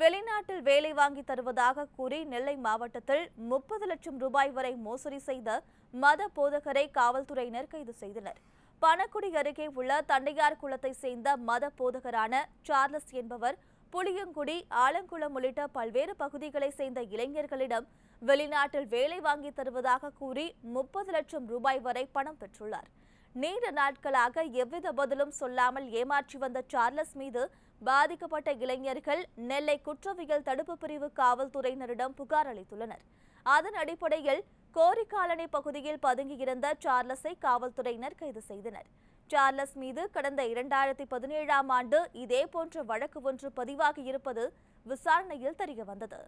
வெளிநாட்டில் வேலை வாங்கி தருவதாக கூறி நெல்லை மாவட்டத்தில் முப்பது லட்சம் ரூபாய் வரை மோசடி செய்த மத போதகரை காவல்துறையினர் கைது செய்தனர் பணக்குடி அருகே உள்ள தண்டையார் குளத்தை சேர்ந்த மத போதகரான சார்லஸ் என்பவர் புளியங்குடி ஆலங்குளம் உள்ளிட்ட பல்வேறு பகுதிகளை சேர்ந்த இளைஞர்களிடம் வெளிநாட்டில் வேலை வாங்கி தருவதாக கூறி முப்பது லட்சம் ரூபாய் வரை பணம் பெற்றுள்ளார் நீண்ட நாட்களாக எவ்வித பதிலும் சொல்லாமல் ஏமாற்றி வந்த சார்லஸ் மீது பாதிக்கப்பட்ட இளைஞர்கள் நெல்லை குற்றவியல் தடுப்பு பிரிவு காவல்துறையினரிடம் புகார் அளித்துள்ளனர் அதன் அடிப்படையில் கோரிக்காலனி பகுதியில் பதுங்கியிருந்த சார்லஸை காவல்துறையினர் கைது செய்தனர் சார்லஸ் மீது கடந்த இரண்டாயிரத்தி பதினேழாம் ஆண்டு இதேபோன்ற வழக்கு ஒன்று பதிவாகியிருப்பது விசாரணையில் தெரிய வந்தது